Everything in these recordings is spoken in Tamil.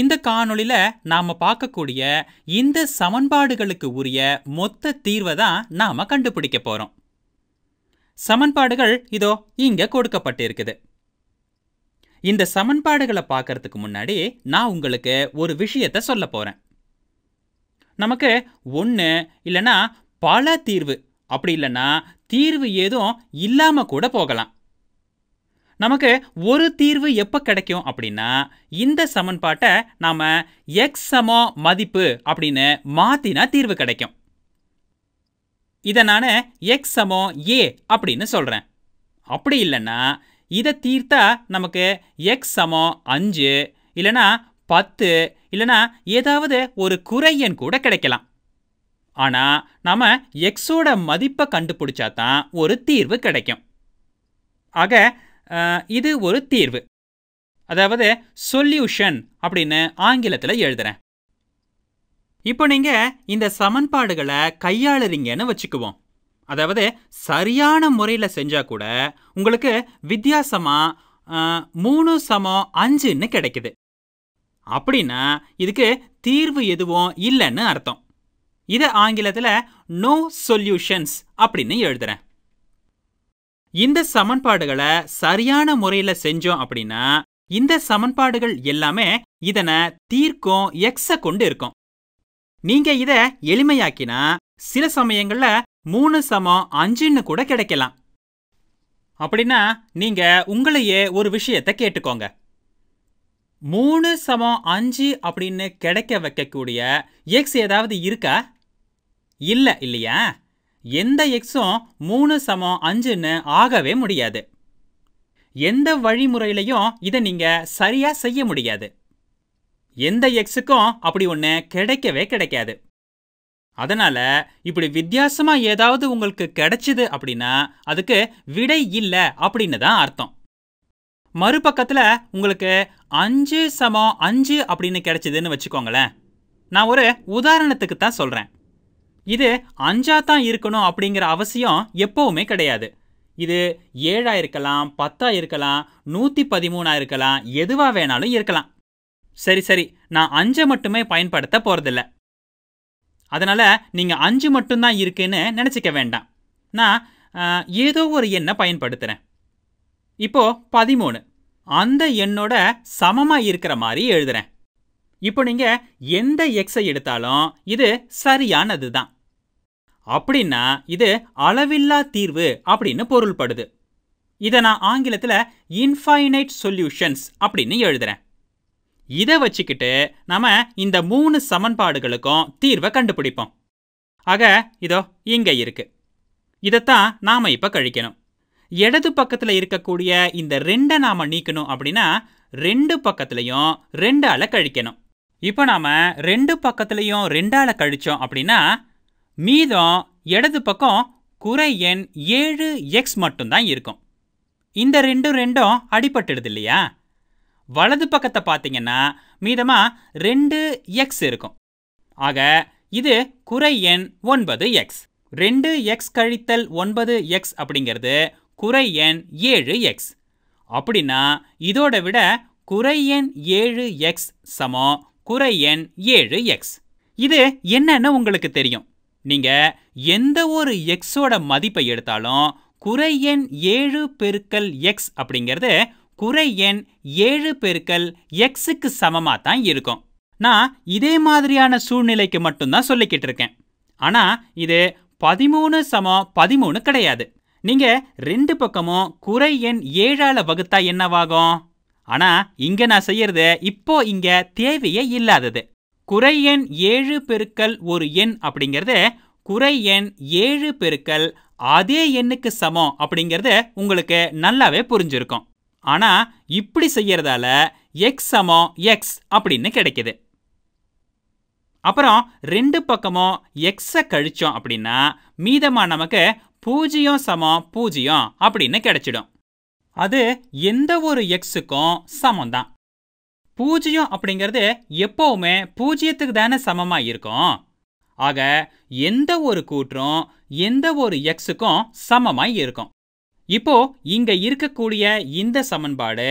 இந்த காணொளியில நாம பார்க்கக்கூடிய இந்த சமன்பாடுகளுக்கு உரிய மொத்த தீர்வை தான் நாம கண்டுபிடிக்க போறோம் சமன்பாடுகள் இதோ இங்க கொடுக்கப்பட்டிருக்குது இந்த சமன்பாடுகளை பார்க்கறதுக்கு முன்னாடி நான் உங்களுக்கு ஒரு விஷயத்த சொல்ல போகிறேன் நமக்கு ஒன்று இல்லைன்னா பல தீர்வு அப்படி இல்லைன்னா தீர்வு ஏதும் இல்லாமல் கூட போகலாம் நமக்கு ஒரு தீர்வு எப்போ கிடைக்கும் அப்படின்னா இந்த சமன்பாட்டை நாம் எக்ஸ் சமோ மதிப்பு அப்படின்னு மாற்றினா தீர்வு கிடைக்கும் இதை நான் எக்ஸ் சமோ ஏ அப்படின்னு சொல்கிறேன் அப்படி இல்லைன்னா இதை தீர்த்தா நமக்கு எக்ஸ் சமோ அஞ்சு இல்லனா பத்து இல்லனா ஏதாவது ஒரு குறையன் கூட கிடைக்கலாம் ஆனால் நாம் எக்ஸோட மதிப்பை கண்டுபிடிச்சா தான் ஒரு தீர்வு கிடைக்கும் ஆக இது ஒரு தீர்வு அதாவது சொல்யூஷன் அப்படின்னு ஆங்கிலத்தில் எழுதுறேன் இப்போ நீங்கள் இந்த சமன்பாடுகளை கையாளுறீங்கன்னு வச்சுக்குவோம் அதாவது சரியான முறையில் செஞ்சால் கூட உங்களுக்கு வித்தியாசமாக மூணு சமம் அஞ்சுன்னு கிடைக்குது அப்படின்னா இதுக்கு தீர்வு எதுவும் இல்லைன்னு அர்த்தம் இதை ஆங்கிலத்தில் நோ சொல்யூஷன்ஸ் அப்படின்னு எழுதுறேன் இந்த சமன்பாடுகளை சரியான முறையில செஞ்சோம் அப்படின்னா இந்த சமன்பாடுகள் எல்லாமே இதனை தீர்க்கும் எக்ஸ கொண்டு இருக்கும் நீங்க இத எளிமையாக்கினா சில சமயங்கள்ல மூணு சமம் அஞ்சுன்னு கூட கிடைக்கலாம் அப்படின்னா நீங்க உங்களையே ஒரு விஷயத்த கேட்டுக்கோங்க மூணு சமம் அஞ்சு அப்படின்னு கிடைக்க வைக்கக்கூடிய எக்ஸ் ஏதாவது இருக்கா இல்லை இல்லையா எந்த எக்ஸும் மூணு சமம் அஞ்சுன்னு ஆகவே முடியாது எந்த வழிமுறையிலையும் இதை நீங்கள் சரியாக செய்ய முடியாது எந்த எக்ஸுக்கும் அப்படி ஒன்று கிடைக்கவே கிடைக்காது அதனால் இப்படி வித்தியாசமாக ஏதாவது உங்களுக்கு கிடைச்சிது அப்படின்னா அதுக்கு விடை இல்லை அப்படின்னு தான் அர்த்தம் மறுபக்கத்தில் உங்களுக்கு அஞ்சு சமம் அஞ்சு அப்படின்னு கிடைச்சிதுன்னு வச்சுக்கோங்களேன் நான் ஒரு உதாரணத்துக்கு தான் சொல்கிறேன் இது அஞ்சா தான் இருக்கணும் அப்படிங்கிற அவசியம் எப்போவுமே கிடையாது இது ஏழாக இருக்கலாம் பத்தா இருக்கலாம் நூற்றி பதிமூணாக இருக்கலாம் எதுவாக வேணாலும் இருக்கலாம் சரி சரி நான் அஞ்சை மட்டுமே பயன்படுத்த போகிறதில்ல அதனால் நீங்கள் அஞ்சு மட்டும்தான் இருக்குன்னு நினச்சிக்க வேண்டாம் நான் ஏதோ ஒரு எண்ணை பயன்படுத்துகிறேன் இப்போது பதிமூணு அந்த எண்ணோட சமமாக இருக்கிற மாதிரி எழுதுகிறேன் இப்போ நீங்கள் எந்த எக்ஸை எடுத்தாலும் இது சரியானது தான் அப்படின்னா இது அளவில்லா தீர்வு அப்படின்னு பொருள்படுது இதை நான் ஆங்கிலத்தில் இன்ஃபைனைட் சொல்யூஷன்ஸ் அப்படின்னு எழுதுறேன் இதை வச்சுக்கிட்டு நம்ம இந்த மூணு சமன்பாடுகளுக்கும் தீர்வை கண்டுபிடிப்போம் ஆக இதோ இங்கே இருக்கு இதைத்தான் நாம் இப்போ கழிக்கணும் இடது பக்கத்தில் இருக்கக்கூடிய இந்த ரெண்டை நாம் நீக்கணும் அப்படின்னா ரெண்டு பக்கத்துலையும் ரெண்டால் கழிக்கணும் இப்போ நாம் ரெண்டு பக்கத்துலையும் ரெண்டால் கழித்தோம் அப்படின்னா மீதம் இடது பக்கம் குறை எண் ஏழு எக்ஸ் மட்டும்தான் இருக்கும் இந்த ரெண்டும் ரெண்டும் அடிபட்டுடுது இல்லையா வலது பக்கத்தை பார்த்தீங்கன்னா மீதமாக ரெண்டு எக்ஸ் இருக்கும் ஆக இது குறை எண் ஒன்பது எக்ஸ் ரெண்டு எக்ஸ் கழித்தல் ஒன்பது எக்ஸ் அப்படிங்கிறது குறை எண் ஏழு எக்ஸ் அப்படின்னா இதோட விட குறை எண் ஏழு எக்ஸ் சமம் குறை எண் ஏழு எக்ஸ் இது என்னன்னு உங்களுக்கு தெரியும் நீங்கள் எந்த ஒரு எக்ஸோட மதிப்பை எடுத்தாலும் குறை எண் ஏழு பெருக்கல் எக்ஸ் அப்படிங்கிறது குறை எண் ஏழு பெருக்கல் எக்ஸுக்கு சமமாக தான் இருக்கும் நான் இதே மாதிரியான சூழ்நிலைக்கு மட்டும்தான் சொல்லிக்கிட்டு இருக்கேன் ஆனால் இது பதிமூணு சமம் பதிமூணு கிடையாது நீங்கள் ரெண்டு பக்கமும் குறை எண் ஏழால் வகுத்தா என்னவாகும் ஆனால் இங்கே நான் செய்யறது இப்போ இங்கே தேவையே இல்லாதது குறை எண் ஏழு பெருக்கல் ஒரு எண் அப்படிங்கிறத குறை எண் ஏழு பெருக்கல் அதே எண்ணுக்கு சமம் அப்படிங்கிறத உங்களுக்கு நல்லாவே புரிஞ்சிருக்கும் ஆனால் இப்படி செய்யறதால எக்ஸ் சமம் எக்ஸ் அப்படின்னு கிடைக்கிது அப்புறம் ரெண்டு பக்கமும் எக்ஸை கழிச்சோம் அப்படின்னா மீதமாக நமக்கு பூஜ்ஜியம் சமம் பூஜ்ஜியம் அப்படின்னு கிடைச்சிடும் அது எந்த ஒரு எக்ஸுக்கும் சமம் தான் பூஜ்ஜியம் அப்படிங்கிறது எப்போவுமே பூஜ்ஜியத்துக்கு தானே சமமாக இருக்கும் ஆக எந்த ஒரு கூற்றும் எந்த ஒரு எக்ஸுக்கும் சமமாய் இருக்கும் இப்போ இங்க இருக்கக்கூடிய இந்த சமன்பாடு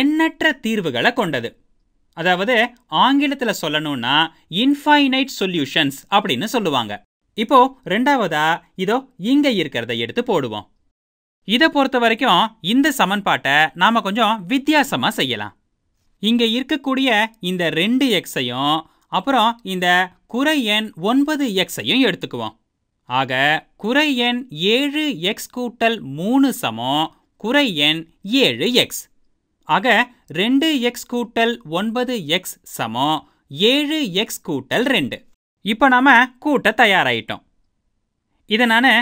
எண்ணற்ற தீர்வுகளை கொண்டது அதாவது ஆங்கிலத்தில் சொல்லணும்னா இன்ஃபைனைட் சொல்யூஷன்ஸ் அப்படின்னு சொல்லுவாங்க இப்போ ரெண்டாவதா இதோ இங்க இருக்கிறத எடுத்து போடுவோம் இதை பொறுத்த வரைக்கும் இந்த சமன்பாட்டை நாம கொஞ்சம் வித்தியாசமா செய்யலாம் இங்கே இருக்கக்கூடிய இந்த ரெண்டு எக்ஸையும் அப்புறம் இந்த குறை எண் ஒன்பது எக்ஸையும் எடுத்துக்குவோம் ஆக குறை எண் ஏழு எக்ஸ் கூட்டல் மூணு சமம் குறை எண் ஏழு எக்ஸ் ஆக ரெண்டு எக்ஸ் கூட்டல் ஒன்பது எக்ஸ் சமம் ஏழு எக்ஸ் கூட்டல் ரெண்டு இப்போ நாம் கூட்ட தயாராகிட்டோம் இதை நான்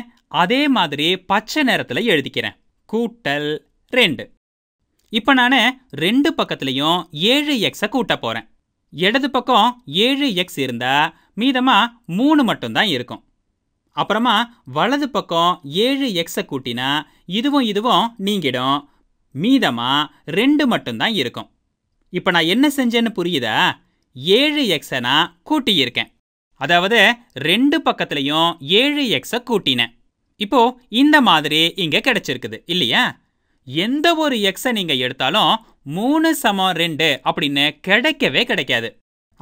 அதே மாதிரி பச்சை நேரத்தில் எழுதிக்கிறேன் கூட்டல் ரெண்டு இப்போ நான் ரெண்டு பக்கத்துலேயும் ஏழு எக்ஸை கூட்ட போகிறேன் இடது பக்கம் ஏழு எக்ஸ் இருந்தால் மீதமாக மூணு மட்டும்தான் இருக்கும் அப்புறமா வலது பக்கம் ஏழு எக்ஸை கூட்டினா இதுவும் இதுவும் நீங்கிடும் மீதமாக ரெண்டு மட்டும்தான் இருக்கும் இப்போ நான் என்ன செஞ்சேன்னு புரியுதா ஏழு எக்ஸை நான் கூட்டியிருக்கேன் அதாவது ரெண்டு பக்கத்துலேயும் ஏழு எக்ஸை கூட்டினேன் இப்போ இந்த மாதிரி இங்கே கிடைச்சிருக்குது இல்லையா எந்த ஒரு எக்ஸை நீங்கள் எடுத்தாலும் மூணு சமம் ரெண்டு அப்படின்னு கிடைக்கவே கிடைக்காது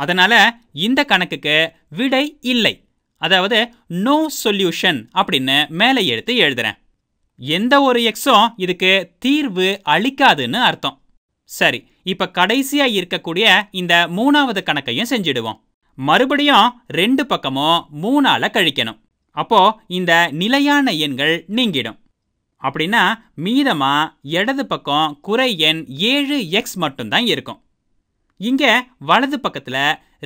அதனால் இந்த கணக்குக்கு விடை இல்லை அதாவது நோ சொல்யூஷன் அப்படின்னு மேலே எடுத்து எழுதுறேன் எந்த ஒரு எக்ஸும் இதுக்கு தீர்வு அளிக்காதுன்னு அர்த்தம் சரி இப்போ கடைசியாக இருக்கக்கூடிய இந்த மூணாவது கணக்கையும் செஞ்சிடுவோம் மறுபடியும் ரெண்டு பக்கமும் மூணால் கழிக்கணும் அப்போ இந்த நிலையான எண்கள் நீங்கிடும் அப்படின்னா மீதமாக இடது பக்கம் குறை எண் ஏழு எக்ஸ் மட்டும்தான் இருக்கும் இங்கே வலது பக்கத்தில்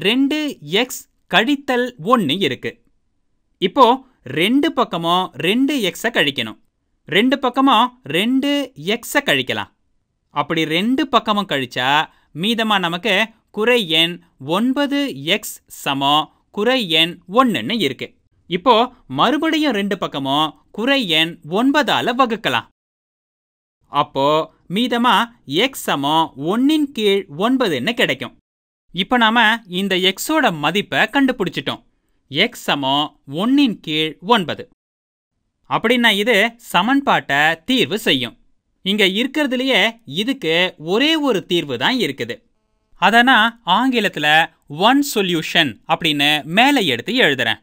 ரெண்டு எக்ஸ் கழித்தல் ஒன்று இருக்குது இப்போது ரெண்டு பக்கமும் ரெண்டு எக்ஸை கழிக்கணும் ரெண்டு பக்கமும் ரெண்டு எக்ஸை கழிக்கலாம் அப்படி ரெண்டு பக்கமும் கழிச்சா மீதமாக நமக்கு குறை எண் ஒன்பது எக்ஸ் சமம் குறை எண் ஒன்றுன்னு இருக்குது இப்போ மறுபடியும் ரெண்டு பக்கமும் குறை எண் ஒன்பதால வகுக்கலாம் அப்போ மீதமா எக்ஸ் சமம் ஒன்னின் கீழ் ஒன்பதுன்னு கிடைக்கும் இப்போ நாம இந்த எக்ஸோட மதிப்பை கண்டுபிடிச்சிட்டோம் எக்ஸ் சமம் ஒன்னின் கீழ் ஒன்பது அப்படின்னா இது சமன்பாட்டை தீர்வு செய்யும் இங்க இருக்கிறதுலயே இதுக்கு ஒரே ஒரு தீர்வு தான் இருக்குது அதனா ஆங்கிலத்தில் ஒன் சொல்யூஷன் அப்படின்னு மேலே எடுத்து எழுதுறேன்